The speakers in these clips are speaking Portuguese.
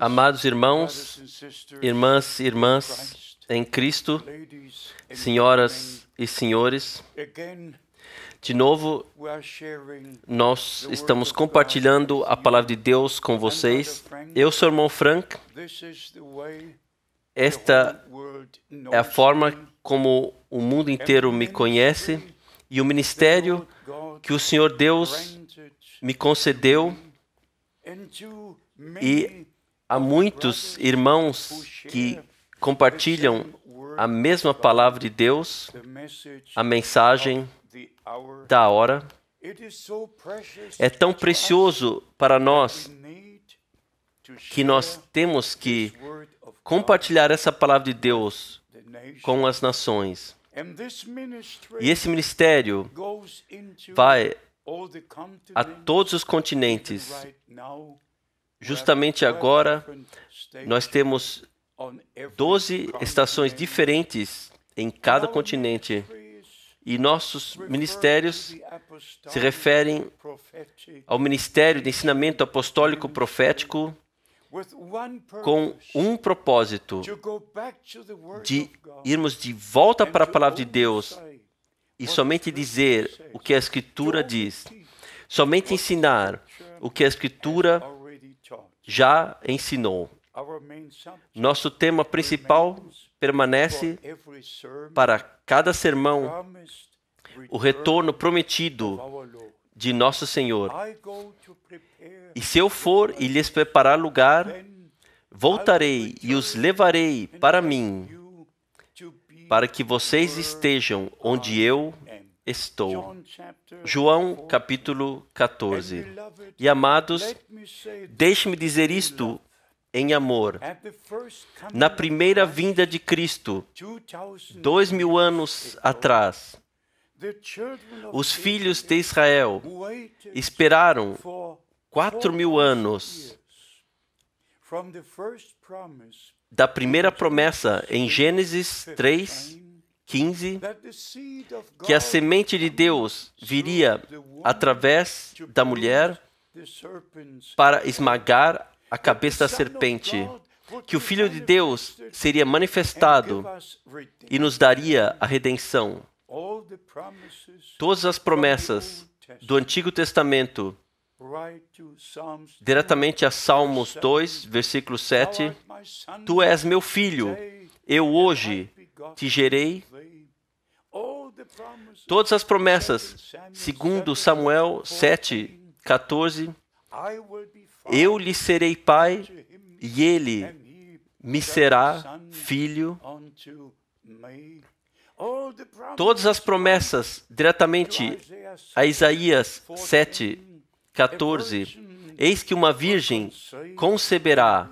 Amados irmãos, irmãs e irmãs em Cristo, senhoras e senhores, de novo, nós estamos compartilhando a palavra de Deus com vocês. Eu sou o irmão Frank. Esta é a forma como o mundo inteiro me conhece e o ministério que o Senhor Deus me concedeu e há muitos irmãos que compartilham a mesma palavra de Deus, a mensagem da hora. É tão precioso para nós que nós temos que compartilhar essa palavra de Deus com as nações. E esse ministério vai a todos os continentes. Justamente agora, nós temos 12 estações diferentes em cada continente e nossos ministérios se referem ao ministério de ensinamento apostólico profético com um propósito de irmos de volta para a palavra de Deus e somente dizer o que a escritura diz, somente ensinar o que a escritura já ensinou. Nosso tema principal permanece para cada sermão o retorno prometido de nosso Senhor. E se eu for e lhes preparar lugar, voltarei e os levarei para mim, para que vocês estejam onde eu estou. João capítulo 14. E amados, deixe-me dizer isto em amor. Na primeira vinda de Cristo, dois mil anos atrás, os filhos de Israel esperaram quatro mil anos da primeira promessa em Gênesis 3 15, que a semente de Deus viria através da mulher para esmagar a cabeça da serpente, que o Filho de Deus seria manifestado e nos daria a redenção. Todas as promessas do Antigo Testamento, diretamente a Salmos 2, versículo 7, Tu és meu filho, eu hoje te gerei todas as promessas, segundo Samuel 7, 14, eu lhe serei pai e ele me será filho. Todas as promessas diretamente a Isaías 7, 14. Eis que uma virgem conceberá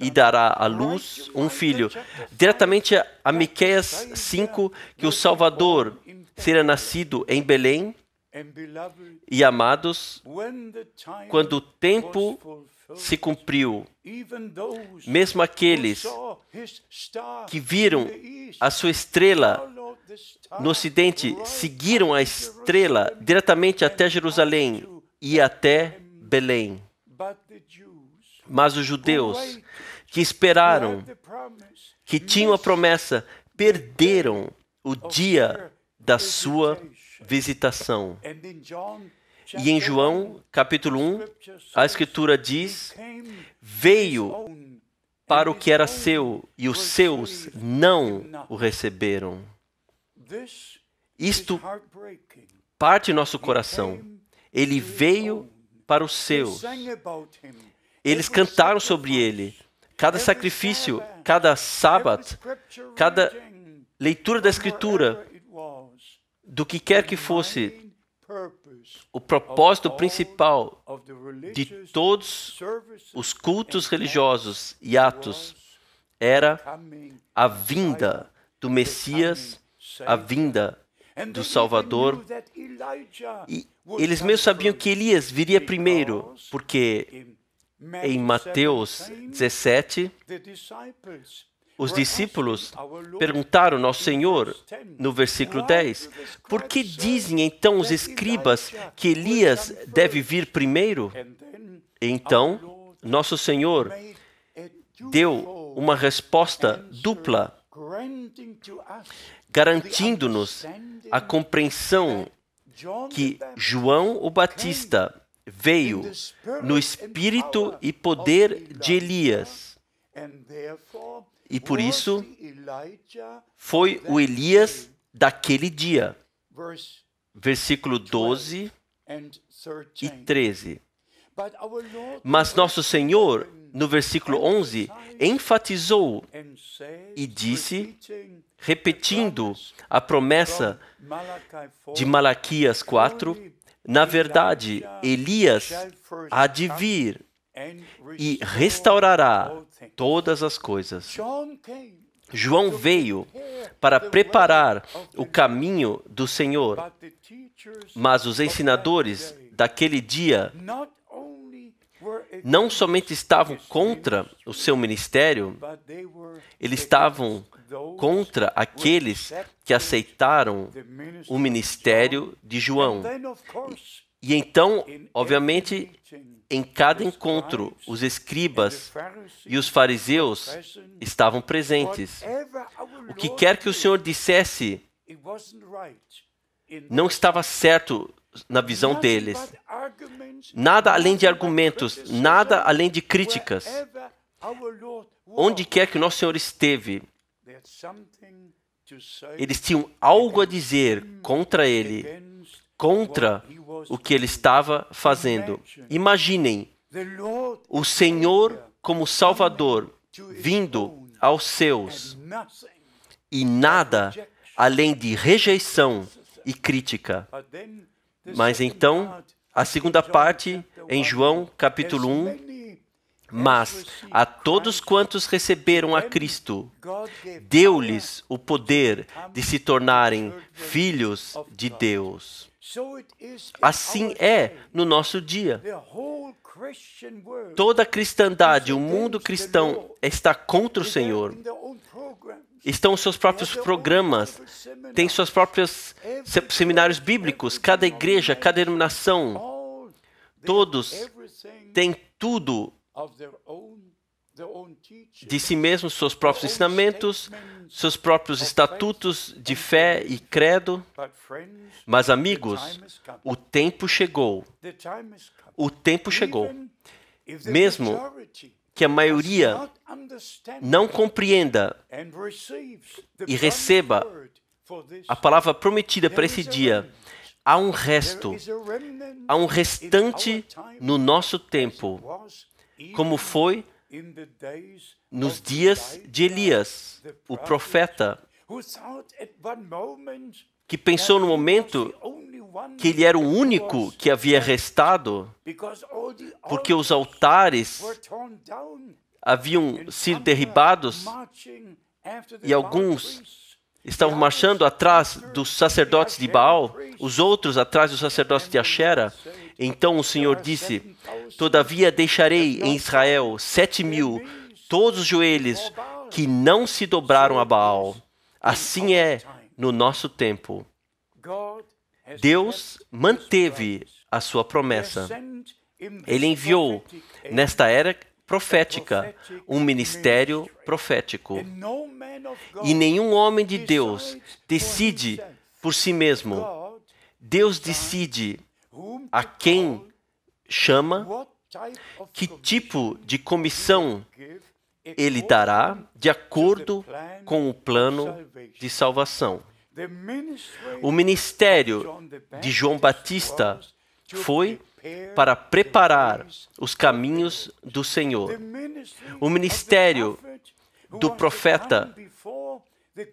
e dará à luz um filho. Diretamente a Miqueias 5, que o Salvador será nascido em Belém. E amados, quando o tempo se cumpriu, mesmo aqueles que viram a sua estrela no ocidente seguiram a estrela diretamente até Jerusalém e até Belém. Mas os judeus que esperaram, que tinham a promessa, perderam o dia da sua visitação. E em João, capítulo 1, a Escritura diz: Veio para o que era seu, e os seus não o receberam. Isto parte nosso coração. Ele veio para os seus. Eles cantaram sobre ele. Cada sacrifício, cada sábado, cada leitura da Escritura, do que quer que fosse, o propósito principal de todos os cultos religiosos e atos era a vinda do Messias, a vinda do Salvador. E eles mesmo sabiam que Elias viria primeiro, porque em Mateus 17, os discípulos perguntaram ao nosso Senhor, no versículo 10, por que dizem então os escribas que Elias deve vir primeiro? Então, nosso Senhor deu uma resposta dupla, garantindo-nos a compreensão que João o Batista veio no espírito e poder de Elias. E por isso foi o Elias daquele dia. Versículo 12 e 13. Mas nosso Senhor, no versículo 11, enfatizou e disse, repetindo a promessa de Malaquias 4, na verdade, Elias há de vir e restaurará todas as coisas. João veio para preparar o caminho do Senhor, mas os ensinadores daquele dia não somente estavam contra o seu ministério, eles estavam contra aqueles que aceitaram o ministério de João. E então, obviamente, em cada encontro, os escribas e os fariseus estavam presentes. O que quer que o Senhor dissesse não estava certo na visão deles. Nada além de argumentos, nada além de críticas. Onde quer que o nosso Senhor esteve, eles tinham algo a dizer hmm. contra ele, contra o que ele estava fazendo. Imaginem o Senhor como Salvador vindo aos seus e nada além de rejeição e crítica. Mas então, a segunda parte, em João capítulo 1, mas a todos quantos receberam a Cristo, deu-lhes o poder de se tornarem filhos de Deus. Assim é no nosso dia. Toda a cristandade, o mundo cristão está contra o Senhor. Estão seus próprios programas, tem seus próprios seminários bíblicos, cada igreja, cada iluminação. Todos têm tudo de si mesmos, seus próprios ensinamentos, seus próprios estatutos de fé e credo. Mas, amigos, o tempo chegou. O tempo chegou. Mesmo que a maioria não compreenda e receba a palavra prometida para esse dia, há um resto, há um restante no nosso tempo como foi nos dias de Elias, o profeta, que pensou no momento que ele era o único que havia restado, porque os altares haviam sido derribados e alguns estavam marchando atrás dos sacerdotes de Baal, os outros atrás dos sacerdotes de Ashera, então o Senhor disse: Todavia deixarei em Israel sete mil, todos os joelhos que não se dobraram a Baal. Assim é no nosso tempo. Deus manteve a sua promessa. Ele enviou, nesta era profética, um ministério profético. E nenhum homem de Deus decide por si mesmo. Deus decide a quem chama, que tipo de comissão ele dará de acordo com o plano de salvação. O ministério de João Batista foi para preparar os caminhos do Senhor. O ministério do profeta,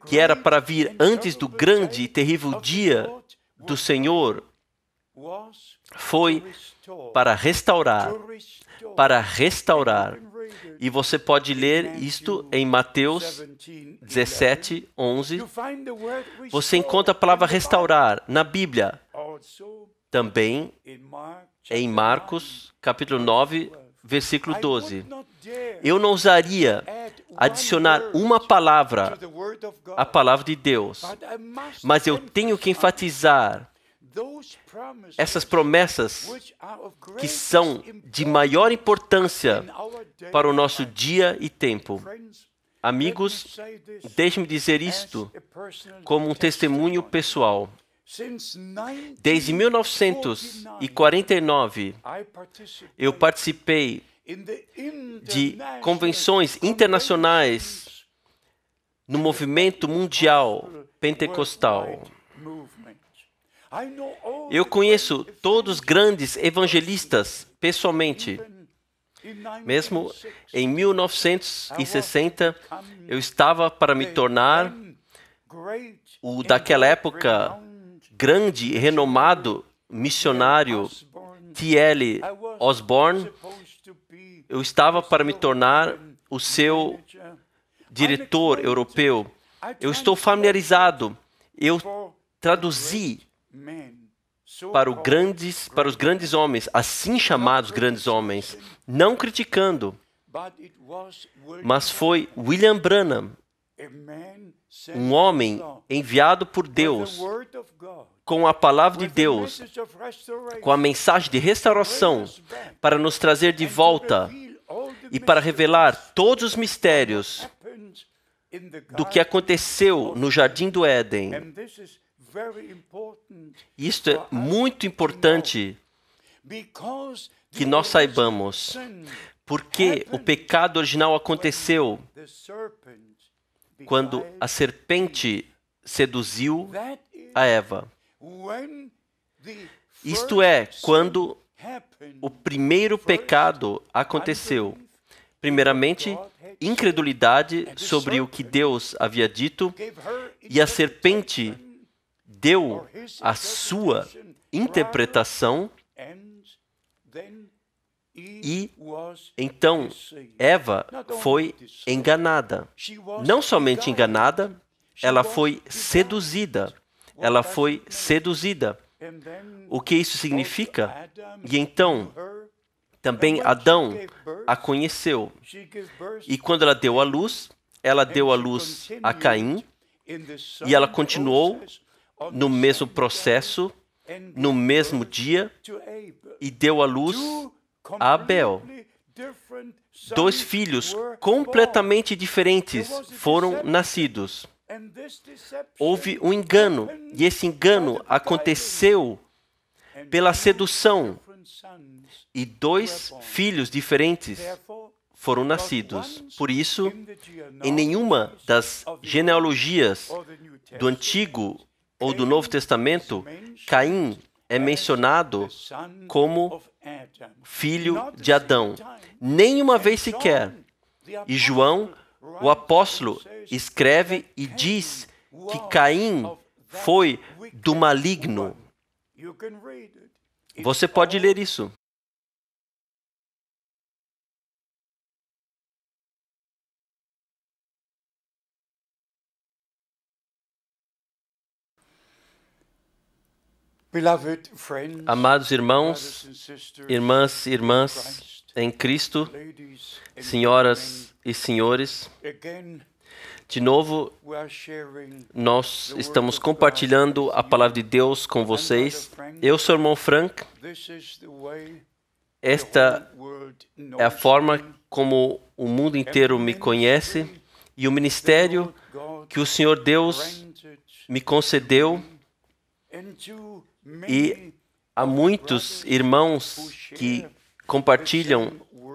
que era para vir antes do grande e terrível dia do Senhor, foi para restaurar, para restaurar. E você pode ler isto em Mateus 17, 11. Você encontra a palavra restaurar na Bíblia, também em Marcos, capítulo 9, versículo 12. Eu não ousaria adicionar uma palavra à palavra de Deus, mas eu tenho que enfatizar essas promessas que são de maior importância para o nosso dia e tempo. Amigos, deixe-me dizer isto como um testemunho pessoal. Desde 1949, eu participei de convenções internacionais no movimento mundial pentecostal eu conheço todos os grandes evangelistas pessoalmente. Mesmo em 1960, eu estava para me tornar o daquela época grande, renomado missionário T.L. Osborne. Eu estava para me tornar o seu diretor europeu. Eu estou familiarizado. Eu traduzi para, grandes, para os grandes homens, assim chamados grandes homens, não criticando, mas foi William Branham, um homem enviado por Deus com a palavra de Deus, com a mensagem de restauração, para nos trazer de volta e para revelar todos os mistérios do que aconteceu no Jardim do Éden. Isto é muito importante que nós saibamos, porque o pecado original aconteceu quando a serpente seduziu a Eva. Isto é, quando o primeiro pecado aconteceu. Primeiramente, incredulidade sobre o que Deus havia dito, e a serpente deu a sua interpretação e então Eva foi enganada. Não somente enganada, ela foi seduzida. Ela foi seduzida. O que isso significa? E então também Adão a conheceu. E quando ela deu a luz, ela deu a luz a Caim e ela continuou no mesmo processo, no mesmo dia, e deu à luz a Abel. Dois filhos completamente diferentes foram nascidos. Houve um engano, e esse engano aconteceu pela sedução, e dois filhos diferentes foram nascidos. Por isso, em nenhuma das genealogias do Antigo ou do Novo Testamento, Caim é mencionado como filho de Adão, nenhuma vez sequer. E João, o apóstolo, escreve e diz que Caim foi do maligno. Você pode ler isso. Amados irmãos, irmãs e irmãs em Cristo, senhoras e senhores, de novo, nós estamos compartilhando a palavra de Deus com vocês. Eu sou o irmão Frank. Esta é a forma como o mundo inteiro me conhece e o ministério que o Senhor Deus me concedeu e há muitos irmãos que compartilham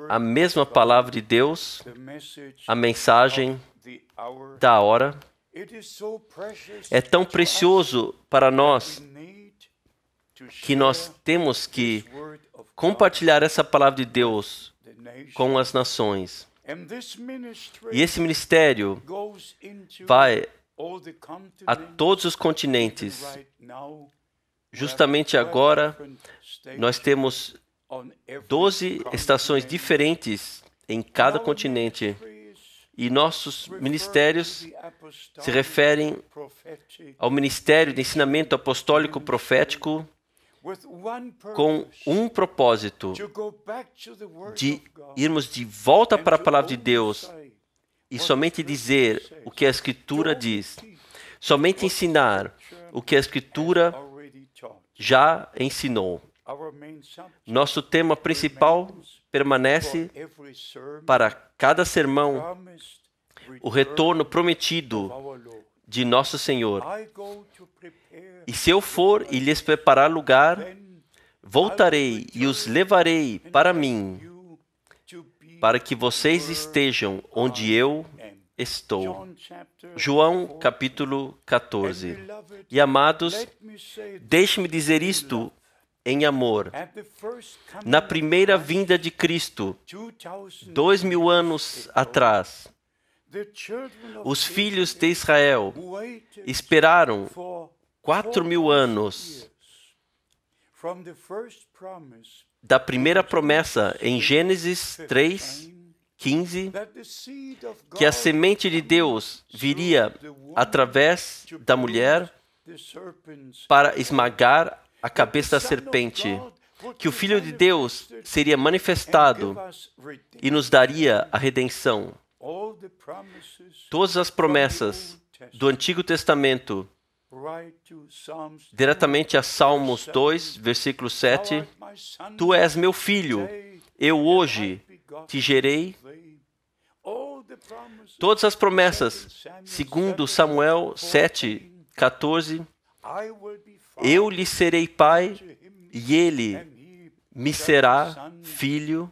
a mesma palavra de Deus, a mensagem da hora. É tão precioso para nós que nós temos que compartilhar essa palavra de Deus com as nações. E esse ministério vai a todos os continentes. Justamente agora, nós temos 12 estações diferentes em cada continente e nossos ministérios se referem ao ministério de ensinamento apostólico profético com um propósito de irmos de volta para a palavra de Deus e somente dizer o que a Escritura diz, somente ensinar o que a Escritura já ensinou. Nosso tema principal permanece para cada sermão o retorno prometido de nosso Senhor. E se eu for e lhes preparar lugar, voltarei e os levarei para mim, para que vocês estejam onde eu estou. João capítulo 14. E amados, deixe-me dizer isto em amor. Na primeira vinda de Cristo, dois mil anos atrás, os filhos de Israel esperaram quatro mil anos da primeira promessa em Gênesis 3 15, que a semente de Deus viria através da mulher para esmagar a cabeça da serpente, que o Filho de Deus seria manifestado e nos daria a redenção. Todas as promessas do Antigo Testamento, diretamente a Salmos 2, versículo 7, Tu és meu filho, eu hoje te gerei todas as promessas, segundo Samuel 7, 14, eu lhe serei pai e ele me será filho.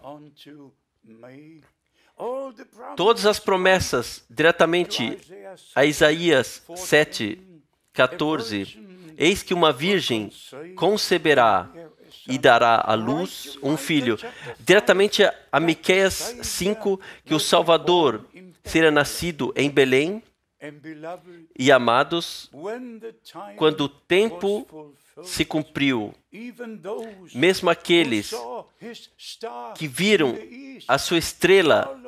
Todas as promessas diretamente a Isaías 7, 14. Eis que uma virgem conceberá e dará à luz um filho. Diretamente a Miqueias 5, que o Salvador será nascido em Belém. E amados, quando o tempo se cumpriu, mesmo aqueles que viram a sua estrela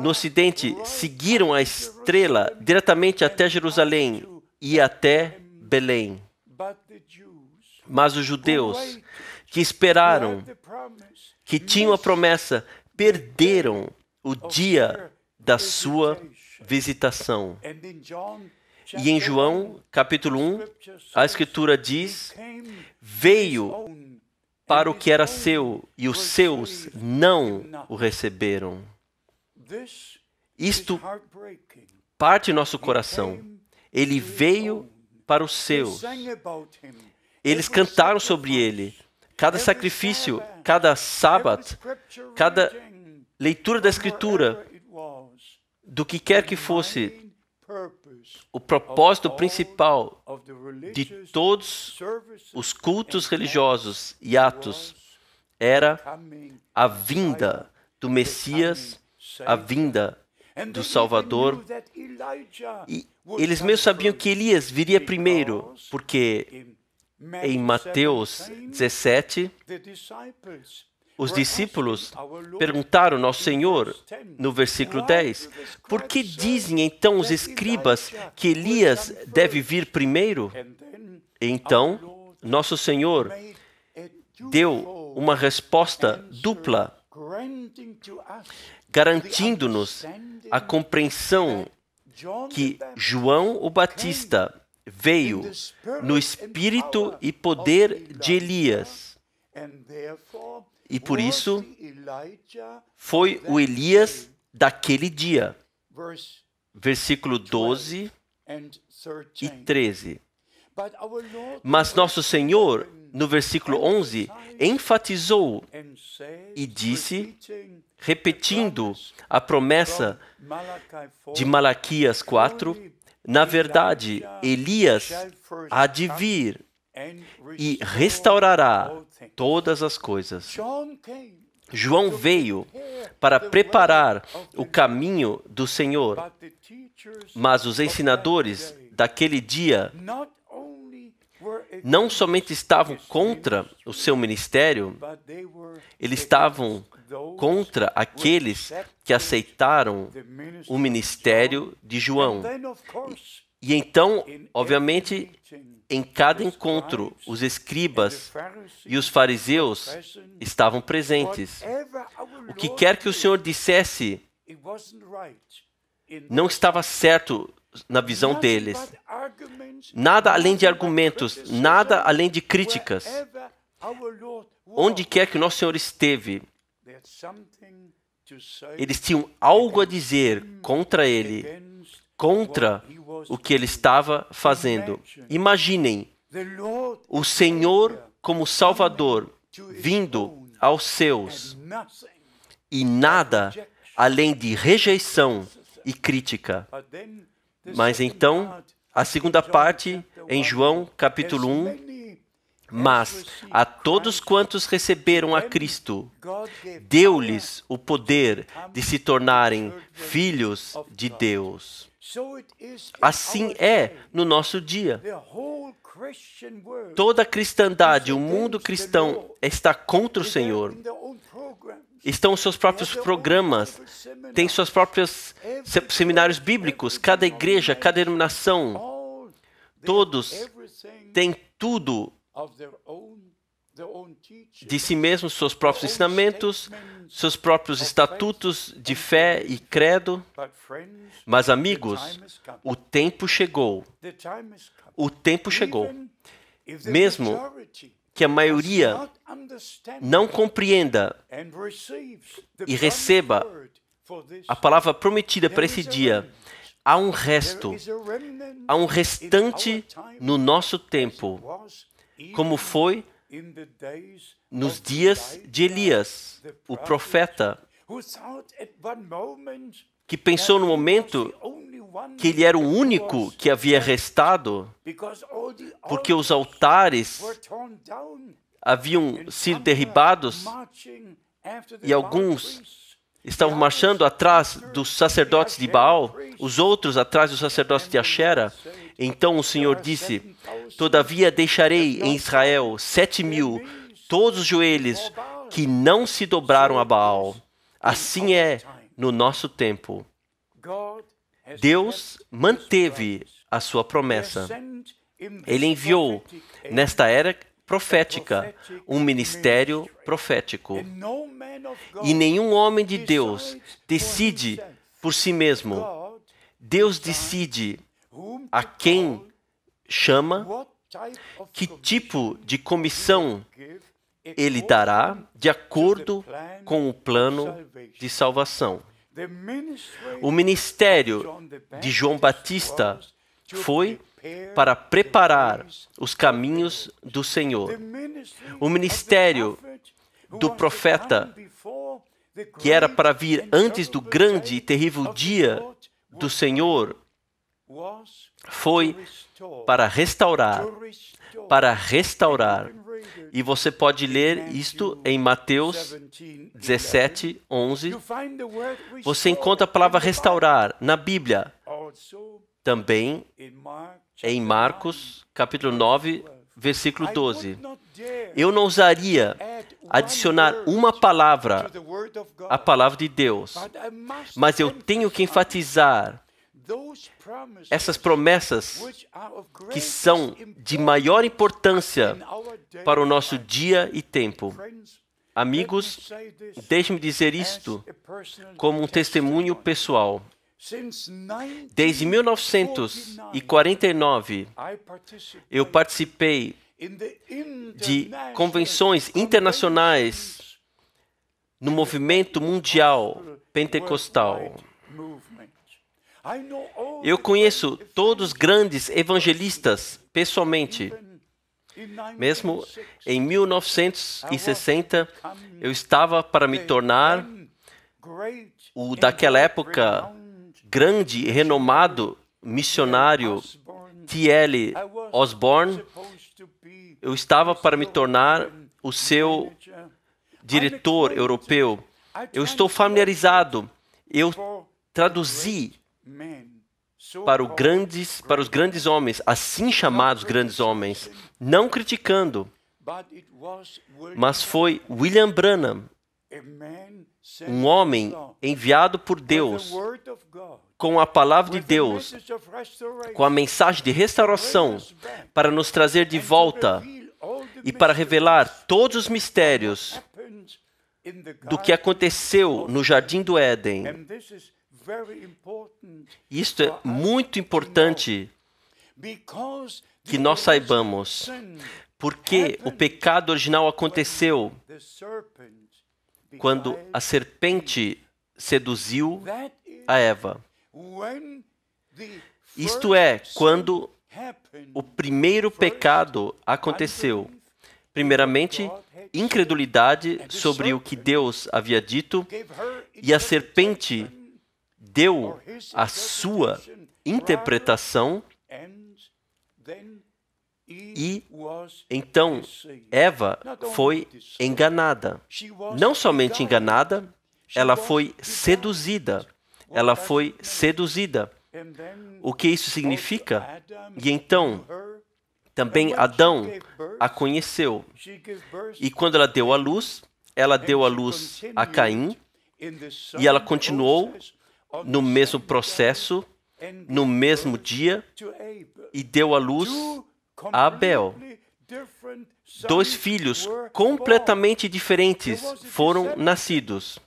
no ocidente seguiram a estrela diretamente até Jerusalém e até Belém. Mas os judeus que esperaram, que tinham a promessa, perderam o dia da sua visitação. E em João, capítulo 1, a Escritura diz: Veio para o que era seu, e os seus não o receberam. Isto parte nosso coração. Ele veio para os seus. Eles cantaram sobre ele. Cada sacrifício, cada sábado, cada leitura da Escritura, do que quer que fosse, o propósito principal de todos os cultos religiosos e atos era a vinda do Messias, a vinda do Salvador. E eles mesmo sabiam que Elias viria primeiro, porque em Mateus 17, os discípulos perguntaram ao Senhor, no versículo 10, por que dizem então os escribas que Elias deve vir primeiro? Então, nosso Senhor deu uma resposta dupla, garantindo-nos a compreensão que João o Batista veio no espírito e poder de Elias. E por isso foi o Elias daquele dia. Versículo 12 e 13. Mas nosso Senhor, no versículo 11, enfatizou e disse, repetindo a promessa de Malaquias 4, na verdade, Elias há de vir e restaurará todas as coisas. João veio para preparar o caminho do Senhor, mas os ensinadores daquele dia não somente estavam contra o seu ministério, eles estavam contra aqueles que aceitaram o ministério de João. E então, obviamente, em cada encontro, os escribas e os fariseus estavam presentes. O que quer que o Senhor dissesse não estava certo na visão deles. Nada além de argumentos, nada além de críticas. Onde quer que o nosso Senhor esteve, eles tinham algo a dizer contra ele, contra o que ele estava fazendo. Imaginem o Senhor como Salvador vindo aos seus e nada além de rejeição e crítica. Mas então, a segunda parte em João capítulo 1, mas a todos quantos receberam a Cristo, deu-lhes o poder de se tornarem filhos de Deus. Assim é no nosso dia. Toda a cristandade, o mundo cristão está contra o Senhor estão seus próprios programas, tem seus próprios seminários bíblicos, cada igreja, cada denominação, todos têm tudo de si mesmos, seus próprios ensinamentos, seus próprios estatutos de fé e credo. Mas, amigos, o tempo chegou. O tempo chegou. Mesmo que a maioria não compreenda e receba a palavra prometida para esse dia, há um resto, há um restante no nosso tempo, como foi nos dias de Elias, o profeta, que pensou no momento que ele era o único que havia restado, porque os altares haviam sido derribados e alguns estavam marchando atrás dos sacerdotes de Baal, os outros atrás dos sacerdotes de Ashera. Então o Senhor disse: Todavia deixarei em Israel sete mil, todos os joelhos que não se dobraram a Baal. Assim é no nosso tempo. Deus manteve a sua promessa. Ele enviou, nesta era, profética, um ministério profético. E nenhum homem de Deus decide por si mesmo. Deus decide a quem chama, que tipo de comissão ele dará de acordo com o plano de salvação. O ministério de João Batista foi para preparar os caminhos do Senhor. O ministério do profeta, que era para vir antes do grande e terrível dia do Senhor, foi para restaurar, para restaurar. E você pode ler isto em Mateus 17, 11. Você encontra a palavra restaurar na Bíblia, também em Marcos, capítulo 9, versículo 12. Eu não ousaria adicionar uma palavra à palavra de Deus, mas eu tenho que enfatizar essas promessas que são de maior importância para o nosso dia e tempo. Amigos, deixe-me dizer isto como um testemunho pessoal. Desde 1949, eu participei de convenções internacionais no movimento mundial pentecostal. Eu conheço todos os grandes evangelistas pessoalmente. Mesmo em 1960, eu estava para me tornar o daquela época grande, renomado missionário T.L. Osborne, eu estava para me tornar o seu diretor europeu. Eu estou familiarizado. Eu traduzi para, grandes, para, os grandes homens, assim chamados grandes homens, não criticando, mas foi William Branham, um homem enviado por Deus com a palavra de Deus, com a mensagem de restauração, para nos trazer de volta e para revelar todos os mistérios do que aconteceu no Jardim do Éden. Isto é muito importante que nós saibamos, porque o pecado original aconteceu quando a serpente seduziu a Eva. Isto é, quando o primeiro pecado aconteceu. Primeiramente, incredulidade sobre o que Deus havia dito, e a serpente deu a sua interpretação, e então Eva foi enganada. Não somente enganada, ela foi seduzida. Ela foi seduzida. O que isso significa? E então também Adão a conheceu. E quando ela deu a luz, ela deu a luz a Caim e ela continuou no mesmo processo, no mesmo dia, e deu a luz Abel. Dois filhos completamente diferentes foram nascidos.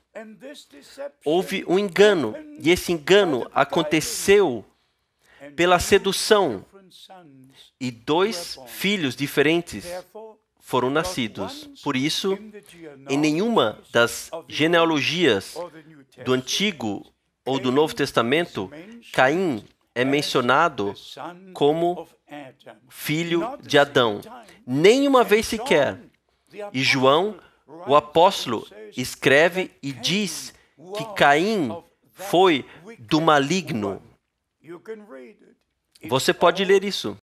Houve um engano, e esse engano aconteceu pela sedução, e dois filhos diferentes foram nascidos. Por isso, em nenhuma das genealogias do Antigo ou do Novo Testamento, Caim é mencionado como filho de Adão, nem uma vez sequer. E João, o apóstolo, escreve e diz que Caim foi do maligno. Você pode ler isso.